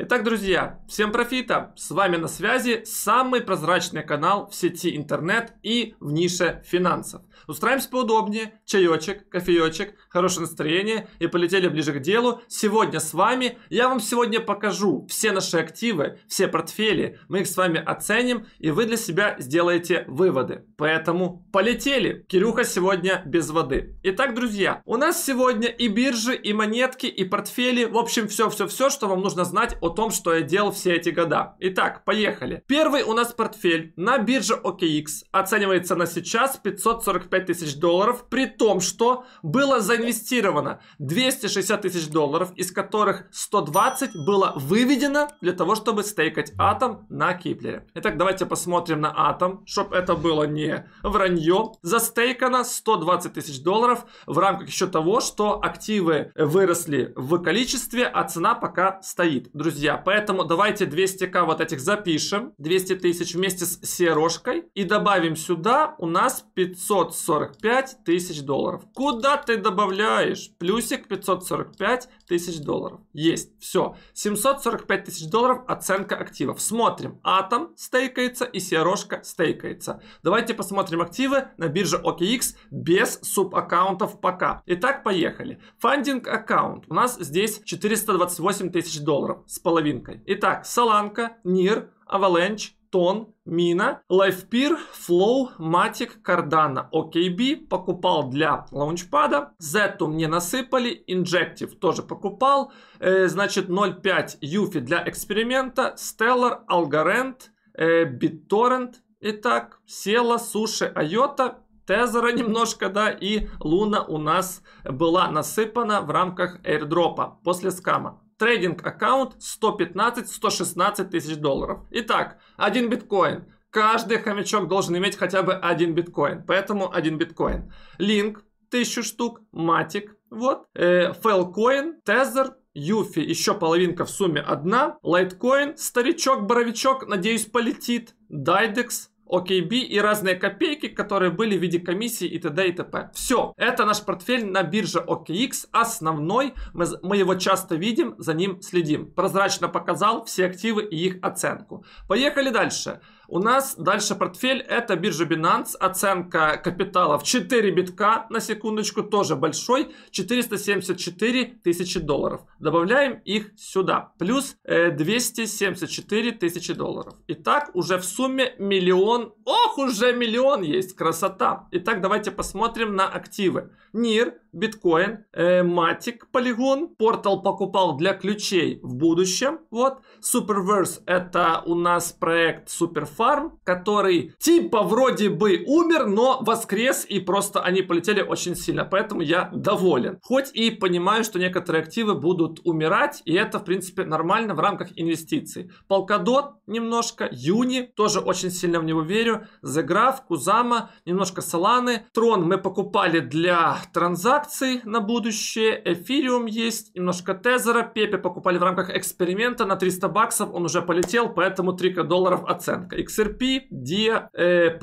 Итак, друзья, всем профита! С вами на связи самый прозрачный канал в сети интернет и в нише финансов. Устраиваемся поудобнее, чаечек, кофеечек, хорошее настроение и полетели ближе к делу. Сегодня с вами я вам сегодня покажу все наши активы, все портфели. Мы их с вами оценим и вы для себя сделаете выводы. Поэтому полетели! Кирюха сегодня без воды. Итак, друзья, у нас сегодня и биржи, и монетки, и портфели. В общем, все-все-все, что вам нужно знать о о том, что я делал все эти года. Итак, поехали. Первый у нас портфель на бирже OKX оценивается на сейчас 545 тысяч долларов, при том, что было заинвестировано 260 тысяч долларов, из которых 120 было выведено для того, чтобы стейкать атом на Киплере. Итак, давайте посмотрим на атом, чтобы это было не вранье. Застейкано 120 тысяч долларов в рамках еще того, что активы выросли в количестве, а цена пока стоит. Друзья, друзья. Поэтому давайте 200к вот этих запишем, 200 тысяч вместе с сережкой. И добавим сюда у нас 545 тысяч долларов. Куда ты добавляешь? Плюсик 545 тысяч долларов. Есть. Все. 745 тысяч долларов оценка активов. Смотрим. Атом стейкается и Сережка стейкается. Давайте посмотрим активы на бирже OKX без субаккаунтов пока. Итак, поехали. Фандинг аккаунт. У нас здесь 428 тысяч долларов с половинкой. Итак, Соланка, Нир, Avalanche, Тон, Мина, LivePeer, Flow, Матик, Cardano, OKB покупал для лаунчпада, Zetu мне насыпали, Injective тоже покупал, э, значит 0.5 Юфи для эксперимента, Stellar, Алгорент, э, BitTorrent, итак, Села, Суши, Айота, Тезера немножко, да, и Луна у нас была насыпана в рамках аирдропа после скама трейдинг аккаунт 115-116 тысяч долларов. Итак, один биткоин. Каждый хомячок должен иметь хотя бы один биткоин, поэтому один биткоин. Линк 1000 штук, Матик, вот, э, Фэлкоин, Тезер, Юфи, еще половинка в сумме одна, Лайткоин, Старичок, Боровичок, надеюсь, полетит, Дайдекс, OKB и разные копейки, которые были в виде комиссии и т.д. и т.п. Все, это наш портфель на бирже OKX, основной, мы, мы его часто видим, за ним следим. Прозрачно показал все активы и их оценку. Поехали дальше. Дальше. У нас дальше портфель это биржа Binance, оценка капитала в 4 битка, на секундочку, тоже большой, 474 тысячи долларов. Добавляем их сюда, плюс 274 э, тысячи долларов. Итак, уже в сумме миллион, ох, уже миллион есть, красота. Итак, давайте посмотрим на активы. NIR, биткоин, э, Matic, Polygon, портал покупал для ключей в будущем, вот. Superverse это у нас проект Superfund Фарм, который типа вроде бы умер, но воскрес, и просто они полетели очень сильно. Поэтому я доволен. Хоть и понимаю, что некоторые активы будут умирать, и это, в принципе, нормально в рамках инвестиций. Полкадот немножко, Юни, тоже очень сильно в него верю, Зеграф, Кузама, немножко Соланы. Трон мы покупали для транзакций на будущее, Эфириум есть, немножко Тезера, Пепе покупали в рамках эксперимента на 300 баксов, он уже полетел, поэтому 3 долларов оценка. И XRP, DIA, э,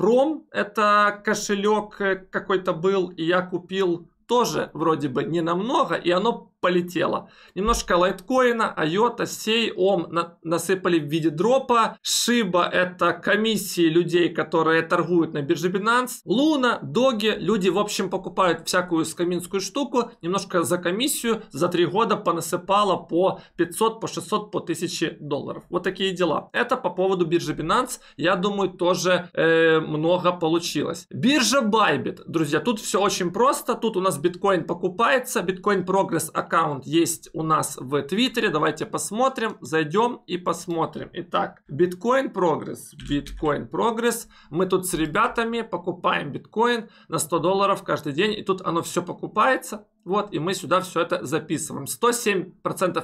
это кошелек э, какой-то был, и я купил тоже вроде бы не намного, и оно полетело. Немножко лайткоина, айота, сей, ом на, насыпали в виде дропа. Шиба это комиссии людей, которые торгуют на бирже Binance. Луна, доги, люди в общем покупают всякую скаминскую штуку. Немножко за комиссию за три года понасыпало по 500, по 600, по 1000 долларов. Вот такие дела. Это по поводу биржи Binance. Я думаю, тоже э, много получилось. Биржа Bybit, друзья, тут все очень просто. Тут у нас нас биткоин покупается. Биткоин прогресс аккаунт есть у нас в Твиттере. Давайте посмотрим. Зайдем и посмотрим. Итак, биткоин прогресс. Биткоин прогресс. Мы тут с ребятами покупаем биткоин на 100 долларов каждый день. И тут оно все покупается. Вот, и мы сюда все это записываем. 107%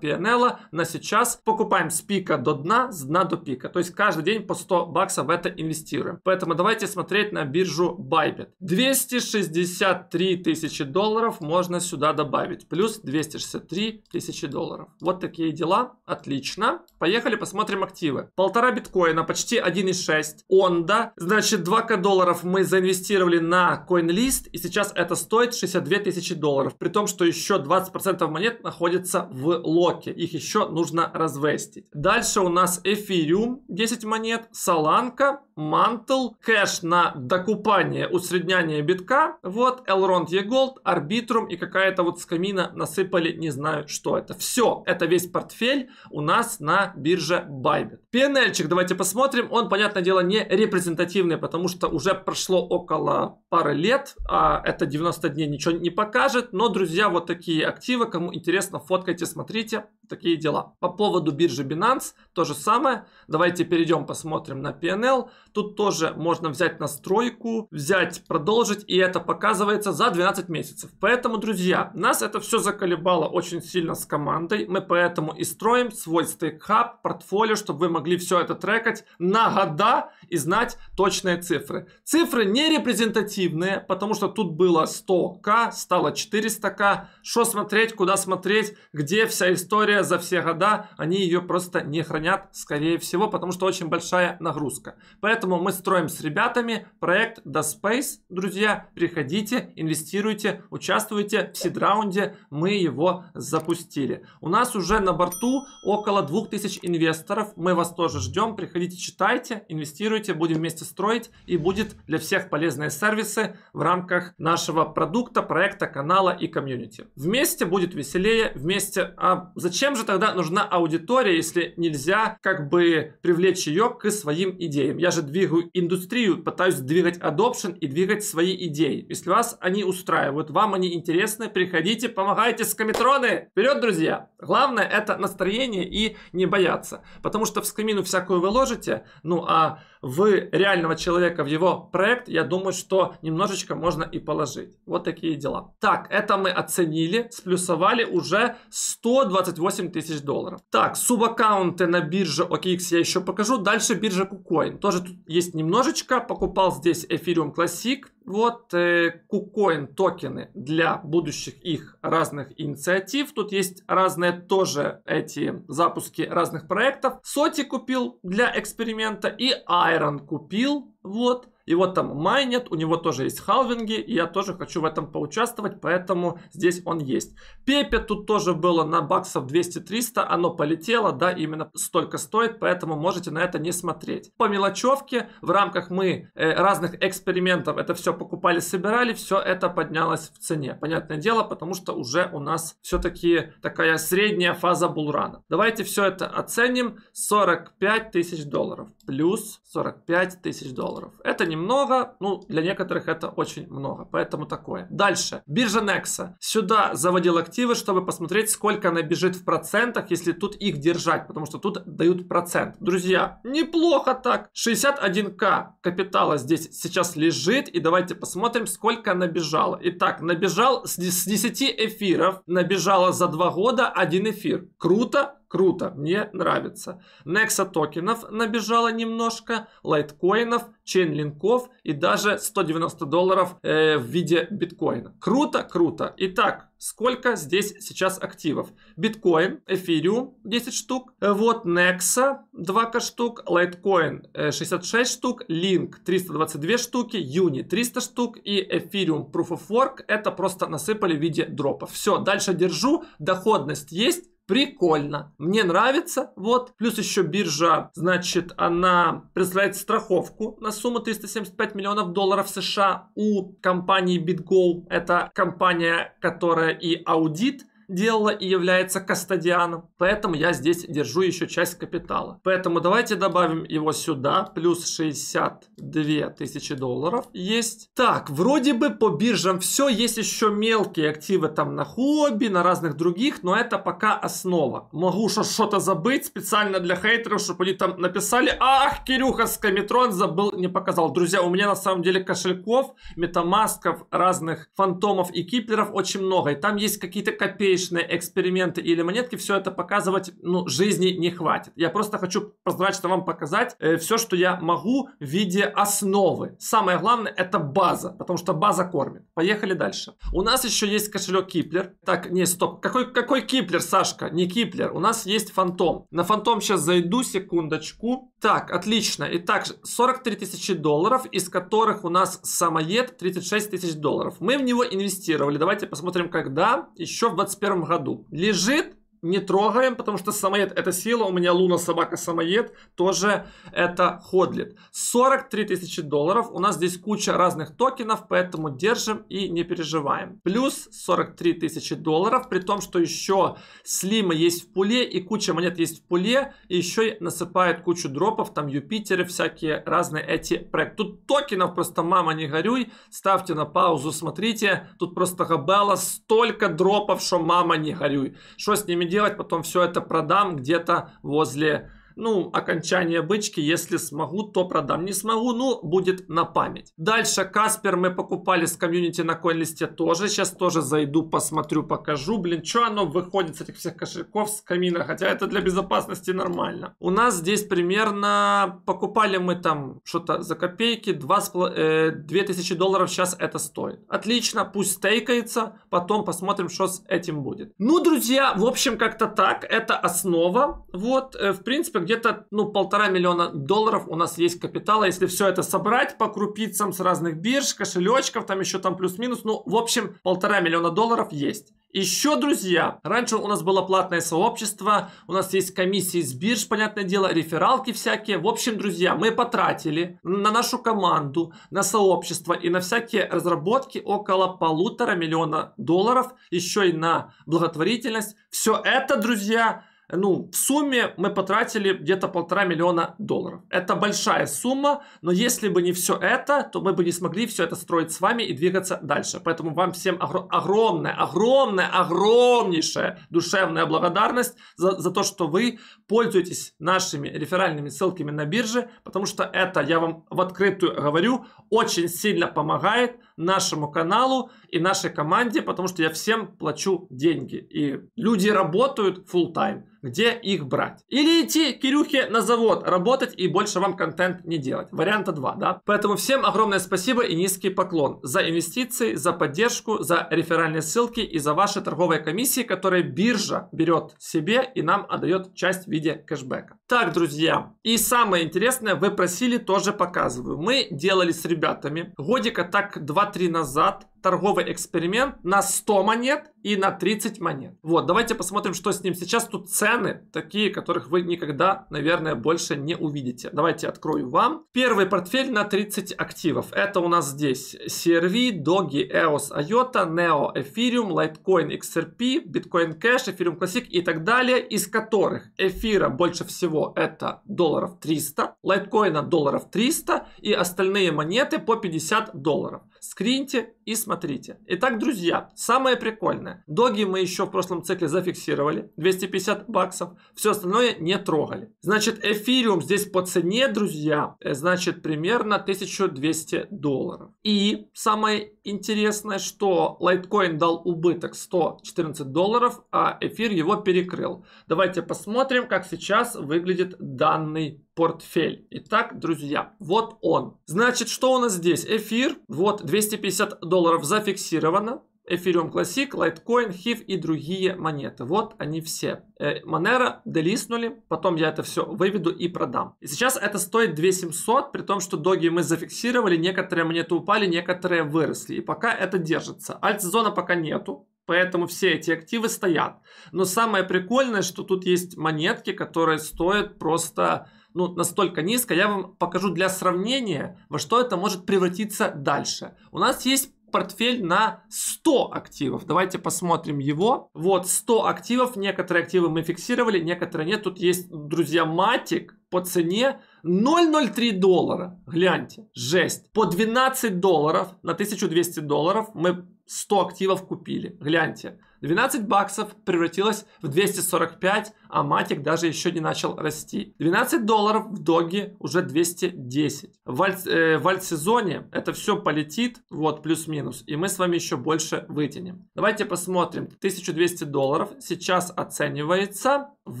PNL на сейчас покупаем с пика до дна, с дна до пика. То есть каждый день по 100 баксов в это инвестируем. Поэтому давайте смотреть на биржу Bybit. 263 тысячи долларов можно сюда добавить. Плюс 263 тысячи долларов. Вот такие дела. Отлично. Поехали посмотрим активы. Полтора биткоина, почти 1,6. Онда. Значит, 2к долларов мы заинвестировали на CoinList. И сейчас это стоит 62 тысячи долларов при том, что еще 20% монет находится в локе, их еще нужно развестить. Дальше у нас эфириум, 10 монет, соланка, мантл, кэш на докупание, усреднение битка, вот, Elrond E-Gold, Арбитрум и какая-то вот скамина насыпали, не знаю, что это. Все, это весь портфель у нас на бирже Bybit pnl давайте посмотрим. Он, понятное дело, не репрезентативный, потому что уже прошло около пары лет, а это 90 дней ничего не покажет. Но, друзья, вот такие активы, кому интересно, фоткайте, смотрите, такие дела. По поводу биржи Binance то же самое. Давайте перейдем, посмотрим на PNL. Тут тоже можно взять настройку, взять, продолжить, и это показывается за 12 месяцев. Поэтому, друзья, нас это все заколебало очень сильно с командой. Мы поэтому и строим свой стейк-хаб, портфолио, чтобы вы могли могли все это трекать на года и знать точные цифры. Цифры не репрезентативные, потому что тут было 100к, стало 400к. Что смотреть, куда смотреть, где вся история за все года, они ее просто не хранят, скорее всего, потому что очень большая нагрузка. Поэтому мы строим с ребятами проект The Space, друзья. Приходите, инвестируйте, участвуйте в сид-раунде, мы его запустили. У нас уже на борту около 2000 инвесторов, мы вас тоже ждем. Приходите, читайте, инвестируйте, будем вместе строить. И будет для всех полезные сервисы в рамках нашего продукта, проекта, канала и комьюнити. Вместе будет веселее, вместе... А зачем же тогда нужна аудитория, если нельзя как бы привлечь ее к своим идеям? Я же двигаю индустрию, пытаюсь двигать adoption и двигать свои идеи. Если вас они устраивают, вам они интересны, приходите, помогайте с кометроны. Вперед, друзья! Главное это настроение и не бояться. Потому что в камину всякую вы ложите, ну а в реального человека, в его проект, я думаю, что немножечко можно и положить. Вот такие дела. Так, это мы оценили, сплюсовали уже 128 тысяч долларов. Так, субаккаунты на бирже OKX я еще покажу. Дальше биржа KuCoin. Тоже тут есть немножечко. Покупал здесь Ethereum Classic. Вот э, KuCoin токены для будущих их разных инициатив. Тут есть разные тоже эти запуски разных проектов. Соти купил для эксперимента и Air. Тайрон купил, вот. И вот там майнет, у него тоже есть халвинги, и я тоже хочу в этом поучаствовать, поэтому здесь он есть. Пепе тут тоже было на баксов 200-300, оно полетело, да, именно столько стоит, поэтому можете на это не смотреть. По мелочевке, в рамках мы э, разных экспериментов это все покупали, собирали, все это поднялось в цене. Понятное дело, потому что уже у нас все-таки такая средняя фаза булрана. Давайте все это оценим. 45 тысяч долларов плюс 45 тысяч долларов долларов. Это немного, ну, для некоторых это очень много, поэтому такое. Дальше. Биржа Nexa. Сюда заводил активы, чтобы посмотреть, сколько она бежит в процентах, если тут их держать, потому что тут дают процент. Друзья, неплохо так. 61к капитала здесь сейчас лежит, и давайте посмотрим, сколько набежало. Итак, набежал с 10 эфиров, набежало за 2 года один эфир. Круто, круто, мне нравится. Некса токенов набежало немножко, лайткоинов, чейнлинков и даже 190 долларов э, в виде биткоина. Круто, круто. Итак, сколько здесь сейчас активов. Биткоин, эфириум 10 штук, э, вот Некса, 2 штук, лайткоин 66 э, штук, Линк, 322 штуки, Юни 300 штук и эфириум Proof of Work это просто насыпали в виде дропа. Все, дальше держу, доходность есть, прикольно, мне нравится, вот. Плюс еще биржа, значит, она представляет страховку на сумму 375 миллионов долларов США у компании BitGo. Это компания, которая и аудит делала и является кастодианом. Поэтому я здесь держу еще часть капитала. Поэтому давайте добавим его сюда. Плюс 62 тысячи долларов есть. Так, вроде бы по биржам все. Есть еще мелкие активы там на хобби, на разных других. Но это пока основа. Могу что-то забыть специально для хейтеров, чтобы они там написали. Ах, Кирюха, Скаметрон забыл, не показал. Друзья, у меня на самом деле кошельков, метамасков, разных фантомов и киплеров очень много. И там есть какие-то копейки различные эксперименты или монетки, все это показывать, ну, жизни не хватит. Я просто хочу прозрачно вам показать э, все, что я могу в виде основы. Самое главное — это база, потому что база кормит. Поехали дальше. У нас еще есть кошелек Киплер. Так, не, стоп. Какой, какой Киплер, Сашка? Не Киплер. У нас есть Фантом. На Фантом сейчас зайду, секундочку. Так, отлично. Итак, 43 тысячи долларов, из которых у нас самоед 36 тысяч долларов. Мы в него инвестировали. Давайте посмотрим, когда. Еще в 25 1991 году лежит не трогаем, потому что самоед это сила. У меня луна, собака, самоед тоже это ходлит. 43 тысячи долларов. У нас здесь куча разных токенов, поэтому держим и не переживаем. Плюс 43 тысячи долларов, при том, что еще слимы есть в пуле и куча монет есть в пуле. И еще насыпает кучу дропов, там Юпитеры, всякие разные эти проекты. Тут токенов просто мама не горюй. Ставьте на паузу, смотрите. Тут просто габела столько дропов, что мама не горюй. Что с ними делать? делать, потом все это продам где-то возле ну, окончание бычки, если смогу, то продам. Не смогу, ну, будет на память. Дальше Каспер мы покупали с комьюнити на коин тоже. Сейчас тоже зайду, посмотрю, покажу. Блин, что оно выходит с этих всех кошельков, с камина, хотя это для безопасности нормально. У нас здесь примерно покупали мы там что-то за копейки, 2, э, 2000 долларов сейчас это стоит. Отлично, пусть стейкается, потом посмотрим, что с этим будет. Ну, друзья, в общем, как-то так, это основа. Вот, э, в принципе, где-то ну, полтора миллиона долларов у нас есть капитала. Если все это собрать по крупицам с разных бирж, кошелечков, там еще там плюс-минус, ну, в общем, полтора миллиона долларов есть. Еще, друзья, раньше у нас было платное сообщество, у нас есть комиссии с бирж, понятное дело, рефералки всякие. В общем, друзья, мы потратили на нашу команду, на сообщество и на всякие разработки около полутора миллиона долларов, еще и на благотворительность. Все это, друзья, ну, в сумме мы потратили где-то полтора миллиона долларов. Это большая сумма, но если бы не все это, то мы бы не смогли все это строить с вами и двигаться дальше. Поэтому вам всем огр- огромная, огромная, огромнейшая душевная благодарность за, за то, что вы пользуетесь нашими реферальными ссылками на бирже, потому что это, я вам в открытую говорю, очень сильно помогает нашему каналу и нашей команде, потому что я всем плачу деньги. И люди работают full time где их брать. Или идти к Кирюхе на завод, работать и больше вам контент не делать. Варианта два, да? Поэтому всем огромное спасибо и низкий поклон за инвестиции, за поддержку, за реферальные ссылки и за ваши торговые комиссии, которые биржа берет себе и нам отдает часть в виде кэшбэка. Так, друзья, и самое интересное, вы просили, тоже показываю. Мы делали с ребятами годика так 2-3 назад торговый эксперимент на 100 монет и на 30 монет. Вот, давайте посмотрим, что с ним сейчас. Тут цены такие, которых вы никогда, наверное, больше не увидите. Давайте открою вам. Первый портфель на 30 активов. Это у нас здесь CRV, Dogi, EOS, IOTA, NEO, Ethereum, Litecoin, XRP, Bitcoin Cash, Ethereum Classic и так далее, из которых эфира больше всего это долларов 300, лайткоина долларов 300 и остальные монеты по 50 долларов. Скриньте и смотрите смотрите. Итак, друзья, самое прикольное. Доги мы еще в прошлом цикле зафиксировали. 250 баксов. Все остальное не трогали. Значит, эфириум здесь по цене, друзья, э, значит, примерно 1200 долларов. И самое интересное, что лайткоин дал убыток 114 долларов, а эфир его перекрыл. Давайте посмотрим, как сейчас выглядит данный портфель. Итак, друзья, вот он. Значит, что у нас здесь? Эфир, вот 250 долларов зафиксировано. Эфириум Classic, Litecoin, HIF и другие монеты. Вот они все. Монера э, делиснули, потом я это все выведу и продам. И сейчас это стоит 2700, при том, что доги мы зафиксировали, некоторые монеты упали, некоторые выросли. И пока это держится. зона пока нету, Поэтому все эти активы стоят. Но самое прикольное, что тут есть монетки, которые стоят просто ну, настолько низко. Я вам покажу для сравнения, во что это может превратиться дальше. У нас есть портфель на 100 активов. Давайте посмотрим его. Вот 100 активов, некоторые активы мы фиксировали, некоторые нет. Тут есть, друзья, матик по цене 0,03 доллара. Гляньте, жесть. По 12 долларов на 1200 долларов мы 100 активов купили. Гляньте, 12 баксов превратилось в 245, а матик даже еще не начал расти. 12 долларов в доге уже 210. В, альт, э, в альт-сезоне это все полетит, вот, плюс-минус, и мы с вами еще больше вытянем. Давайте посмотрим. 1200 долларов сейчас оценивается в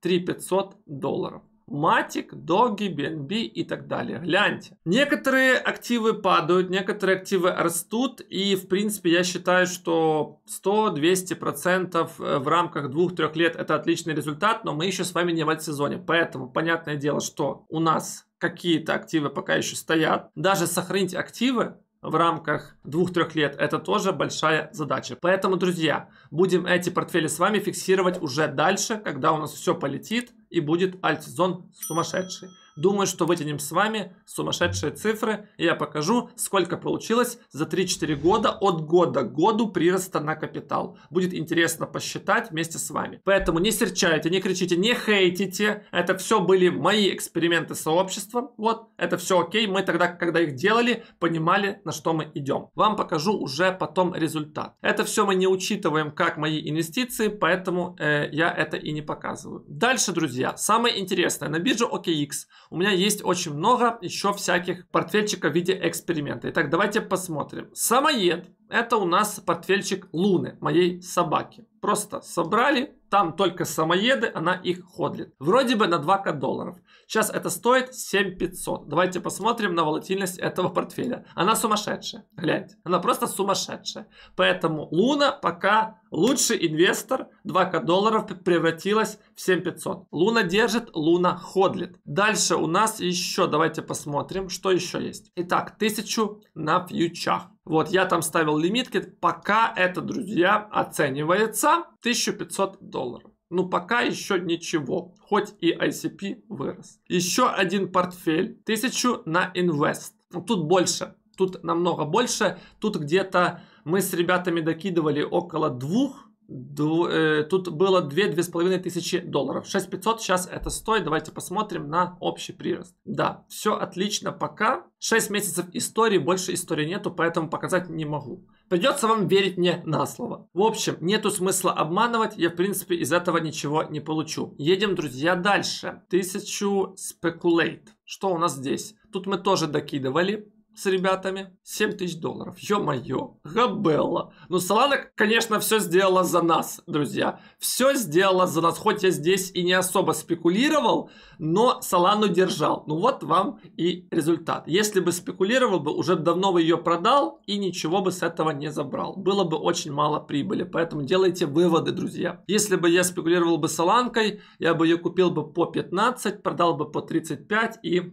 3500 долларов. Матик, Doggy, BNB и так далее. Гляньте. Некоторые активы падают, некоторые активы растут. И, в принципе, я считаю, что 100-200% э, в рамках 2-3 лет это отличный результат, но мы еще с вами не в сезоне, Поэтому, понятное дело, что у нас какие-то активы пока еще стоят. Даже сохранить активы в рамках 2-3 лет, это тоже большая задача. Поэтому, друзья, будем эти портфели с вами фиксировать уже дальше, когда у нас все полетит и будет альтсезон сумасшедший. Думаю, что вытянем с вами сумасшедшие цифры, и я покажу, сколько получилось за 3-4 года от года к году прироста на капитал. Будет интересно посчитать вместе с вами. Поэтому не серчайте, не кричите, не хейтите. Это все были мои эксперименты сообщества. Вот, это все окей. Мы тогда, когда их делали, понимали, на что мы идем. Вам покажу уже потом результат. Это все мы не учитываем как мои инвестиции, поэтому э, я это и не показываю. Дальше, друзья, самое интересное. На бирже OKX у меня есть очень много еще всяких портфельчиков в виде эксперимента. Итак, давайте посмотрим. Самоед это у нас портфельчик Луны, моей собаки. Просто собрали, там только самоеды, она их ходлит. Вроде бы на 2к долларов. Сейчас это стоит 7500. Давайте посмотрим на волатильность этого портфеля. Она сумасшедшая, гляньте. Она просто сумасшедшая. Поэтому Луна пока лучший инвестор. 2к долларов превратилась в 7500. Луна держит, Луна ходлит. Дальше у нас еще, давайте посмотрим, что еще есть. Итак, 1000 на фьючах. Вот я там ставил лимитки, пока это, друзья, оценивается 1500 долларов. Ну, пока еще ничего, хоть и ICP вырос. Еще один портфель, 1000 на инвест. Ну, тут больше, тут намного больше, тут где-то мы с ребятами докидывали около двух Э, тут было 2-2,5 тысячи долларов. 6500 сейчас это стоит. Давайте посмотрим на общий прирост. Да, все отлично пока. 6 месяцев истории, больше истории нету, поэтому показать не могу. Придется вам верить мне на слово. В общем, нету смысла обманывать, я в принципе из этого ничего не получу. Едем, друзья, дальше. 1000 спекулейт. Что у нас здесь? Тут мы тоже докидывали с ребятами 7 тысяч долларов. Ё-моё, Габелла. Ну, Солана, конечно, все сделала за нас, друзья. Все сделала за нас. Хоть я здесь и не особо спекулировал, но Солану держал. Ну, вот вам и результат. Если бы спекулировал бы, уже давно бы ее продал и ничего бы с этого не забрал. Было бы очень мало прибыли. Поэтому делайте выводы, друзья. Если бы я спекулировал бы Соланкой, я бы ее купил бы по 15, продал бы по 35 и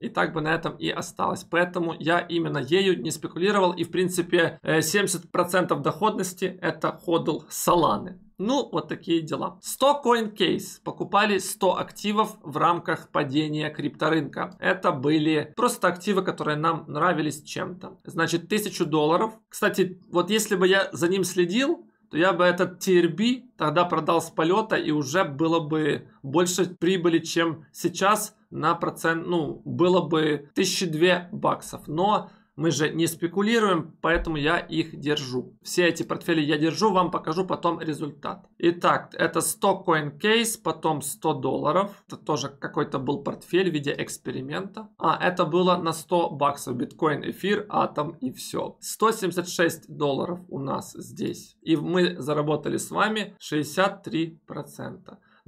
и так бы на этом и осталось. Поэтому я именно ею не спекулировал. И в принципе 70% э, доходности это ходл Соланы. Ну, вот такие дела. 100 CoinCase покупали 100 активов в рамках падения крипторынка. Это были просто активы, которые нам нравились чем-то. Значит, 1000 долларов. Кстати, вот если бы я за ним следил, то я бы этот TRB тогда продал с полета и уже было бы больше прибыли, чем сейчас на процент, ну, было бы 1002 баксов. Но мы же не спекулируем, поэтому я их держу. Все эти портфели я держу, вам покажу потом результат. Итак, это 100 coin case, потом 100 долларов. Это тоже какой-то был портфель в виде эксперимента. А, это было на 100 баксов. Биткоин, эфир, атом и все. 176 долларов у нас здесь. И мы заработали с вами 63%.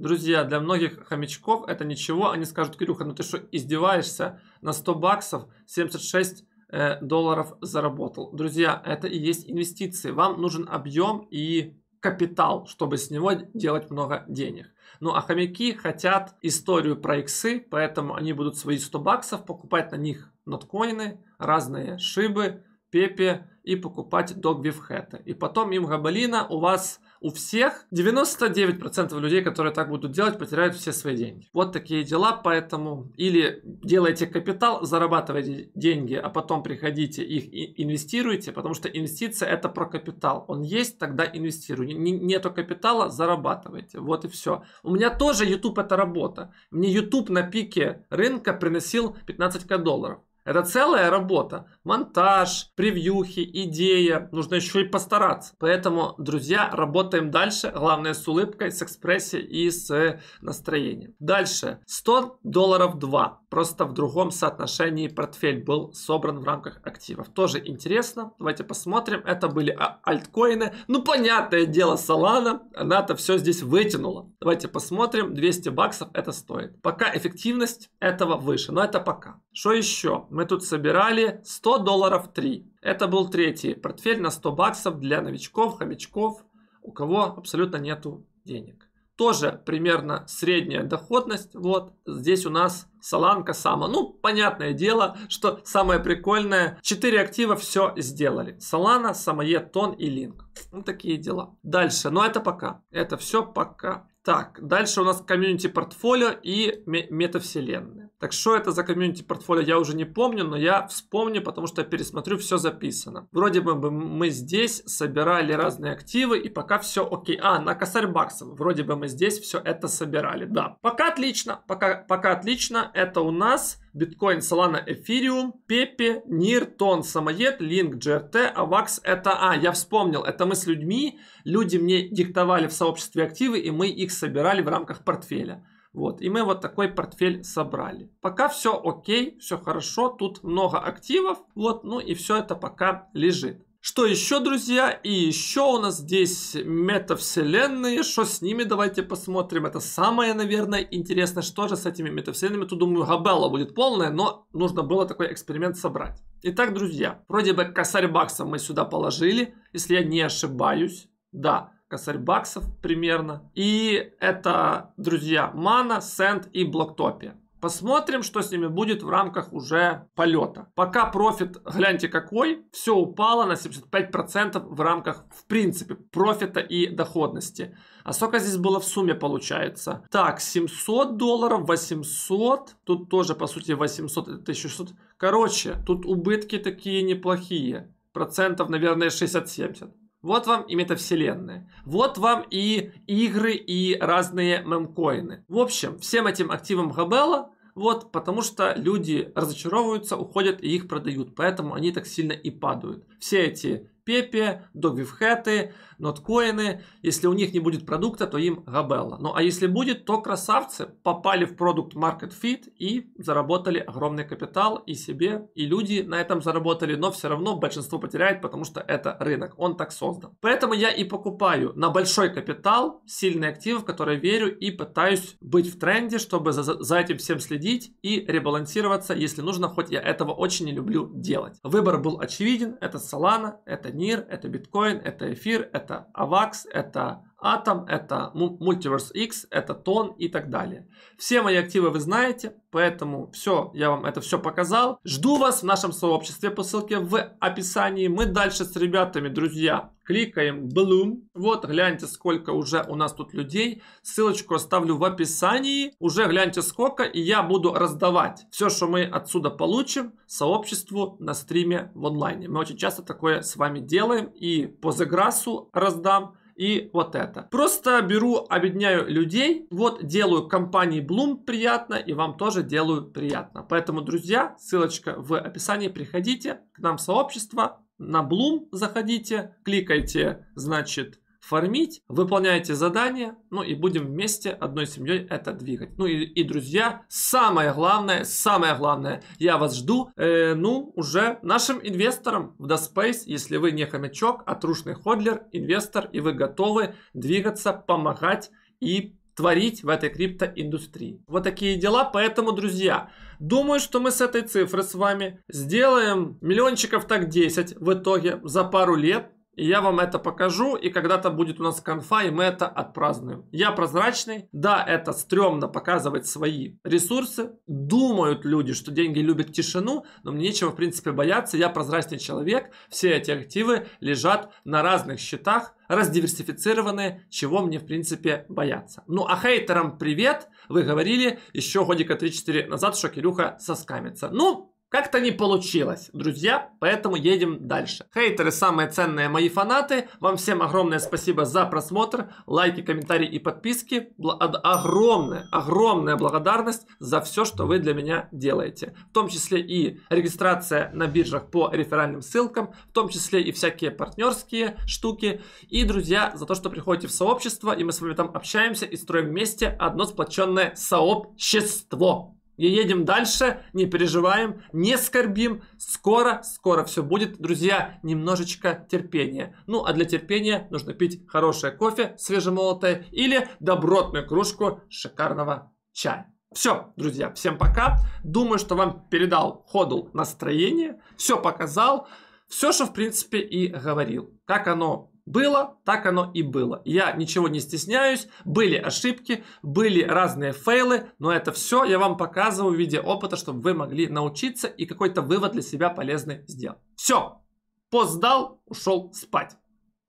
Друзья, для многих хомячков это ничего. Они скажут, Кирюха, ну ты что, издеваешься? На 100 баксов 76 э, долларов заработал. Друзья, это и есть инвестиции. Вам нужен объем и капитал, чтобы с него делать много денег. Ну а хомяки хотят историю про иксы, поэтому они будут свои 100 баксов покупать на них ноткоины, разные шибы, пепе и покупать догвивхэты. И потом им габалина у вас у всех 99% людей, которые так будут делать, потеряют все свои деньги. Вот такие дела, поэтому или делайте капитал, зарабатывайте деньги, а потом приходите их инвестируйте, потому что инвестиция это про капитал. Он есть, тогда инвестируй. Нету капитала, зарабатывайте. Вот и все. У меня тоже YouTube это работа. Мне YouTube на пике рынка приносил 15к долларов. Это целая работа. Монтаж, превьюхи, идея. Нужно еще и постараться. Поэтому, друзья, работаем дальше. Главное с улыбкой, с экспрессией и с э, настроением. Дальше. 100 долларов 2. Просто в другом соотношении портфель был собран в рамках активов. Тоже интересно. Давайте посмотрим. Это были а, альткоины. Ну, понятное дело, Solana. Она-то все здесь вытянула. Давайте посмотрим. 200 баксов это стоит. Пока эффективность этого выше. Но это пока. Что еще? Мы тут собирали 100 долларов 3. Это был третий портфель на 100 баксов для новичков, хомячков, у кого абсолютно нету денег. Тоже примерно средняя доходность. Вот здесь у нас Соланка Сама. Ну, понятное дело, что самое прикольное, Четыре актива все сделали. Солана, Самое Тон и Линк. Ну, такие дела. Дальше, но ну, это пока. Это все пока. Так, дальше у нас комьюнити портфолио и метавселенная. Так что это за комьюнити портфолио, я уже не помню, но я вспомню, потому что пересмотрю, все записано. Вроде бы мы здесь собирали разные активы, и пока все окей. А, на косарь баксов. Вроде бы мы здесь все это собирали, да. Пока отлично, пока, пока отлично. Это у нас биткоин, Solana, Эфириум, Пепе, Нир, Тон, Самоед, Link, GRT, Авакс. Это, а, я вспомнил, это мы с людьми, люди мне диктовали в сообществе активы, и мы их собирали в рамках портфеля. Вот. И мы вот такой портфель собрали. Пока все окей, все хорошо, тут много активов, вот, ну и все это пока лежит. Что еще, друзья? И еще у нас здесь метавселенные. Что с ними? Давайте посмотрим. Это самое, наверное, интересное. Что же с этими метавселенными? Тут, думаю, Габелла будет полная, но нужно было такой эксперимент собрать. Итак, друзья, вроде бы косарь бакса мы сюда положили, если я не ошибаюсь. Да, косарь баксов примерно. И это, друзья, мана, сент и блоктопия. Посмотрим, что с ними будет в рамках уже полета. Пока профит, гляньте какой, все упало на 75% в рамках, в принципе, профита и доходности. А сколько здесь было в сумме получается? Так, 700 долларов, 800, тут тоже, по сути, 800, это 1600. Короче, тут убытки такие неплохие, процентов, наверное, 60-70. Вот вам и метавселенная. Вот вам и игры, и разные мемкоины. В общем, всем этим активам Габела вот, потому что люди разочаровываются, уходят и их продают, поэтому они так сильно и падают. Все эти Пепе, Догвифхеты, Ноткоины. Если у них не будет продукта, то им Габелла. Ну а если будет, то красавцы попали в продукт Market Fit и заработали огромный капитал и себе, и люди на этом заработали, но все равно большинство потеряет, потому что это рынок, он так создан. Поэтому я и покупаю на большой капитал сильные активы, в которые верю и пытаюсь быть в тренде, чтобы за, за этим всем следить и ребалансироваться, если нужно, хоть я этого очень не люблю делать. Выбор был очевиден, это Solana, это Нир, это биткоин, это эфир, это АВАКС, это Атом, это Multiverse X, это Тон и так далее. Все мои активы вы знаете, поэтому все, я вам это все показал. Жду вас в нашем сообществе по ссылке в описании. Мы дальше с ребятами, друзья, кликаем Bloom. Вот, гляньте, сколько уже у нас тут людей. Ссылочку оставлю в описании. Уже гляньте сколько, и я буду раздавать все, что мы отсюда получим, сообществу на стриме в онлайне. Мы очень часто такое с вами делаем, и по заграсу раздам, и вот это. Просто беру, объединяю людей, вот делаю компании Bloom приятно и вам тоже делаю приятно. Поэтому, друзья, ссылочка в описании, приходите к нам в сообщество, на Bloom заходите, кликайте, значит, фармить, выполняйте задания, ну и будем вместе одной семьей это двигать. Ну и, и друзья, самое главное, самое главное, я вас жду, э, ну, уже нашим инвесторам в DaSpace, если вы не хомячок, а трушный ходлер, инвестор, и вы готовы двигаться, помогать и творить в этой криптоиндустрии. Вот такие дела, поэтому, друзья, думаю, что мы с этой цифры с вами сделаем миллиончиков так 10 в итоге за пару лет, я вам это покажу, и когда-то будет у нас конфа, и мы это отпразднуем. Я прозрачный. Да, это стрёмно показывать свои ресурсы. Думают люди, что деньги любят тишину, но мне нечего, в принципе, бояться. Я прозрачный человек. Все эти активы лежат на разных счетах, раздиверсифицированные, чего мне, в принципе, бояться. Ну, а хейтерам привет. Вы говорили еще годика 3-4 назад, что Кирюха соскамится. Ну, как-то не получилось, друзья, поэтому едем дальше. Хейтеры самые ценные мои фанаты. Вам всем огромное спасибо за просмотр, лайки, комментарии и подписки. огромная, огромная благодарность за все, что вы для меня делаете. В том числе и регистрация на биржах по реферальным ссылкам, в том числе и всякие партнерские штуки. И, друзья, за то, что приходите в сообщество, и мы с вами там общаемся и строим вместе одно сплоченное сообщество. И едем дальше, не переживаем, не скорбим. Скоро, скоро все будет. Друзья, немножечко терпения. Ну, а для терпения нужно пить хорошее кофе, свежемолотое, или добротную кружку шикарного чая. Все, друзья, всем пока. Думаю, что вам передал ходу, настроение, все показал, все, что, в принципе, и говорил. Как оно было, так оно и было. Я ничего не стесняюсь, были ошибки, были разные фейлы, но это все я вам показываю в виде опыта, чтобы вы могли научиться и какой-то вывод для себя полезный сделать. Все, пост сдал, ушел спать.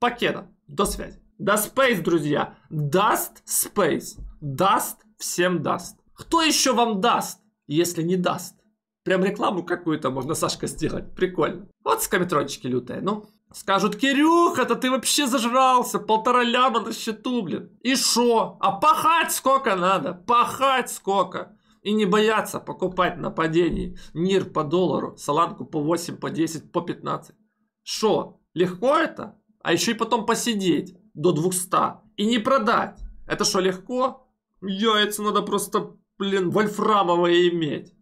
Покеда, до связи. Да Space, друзья, даст Space, даст всем даст. Кто еще вам даст, если не даст? Прям рекламу какую-то можно Сашка сделать, прикольно. Вот скаметрончики лютые, ну. Скажут, Кирюха, это ты вообще зажрался, полтора ляма на счету, блин. И шо? А пахать сколько надо, пахать сколько. И не бояться покупать на падении НИР по доллару, саланку по 8, по 10, по 15. Шо? Легко это? А еще и потом посидеть до 200 и не продать. Это что, легко? Яйца надо просто, блин, вольфрамовые иметь.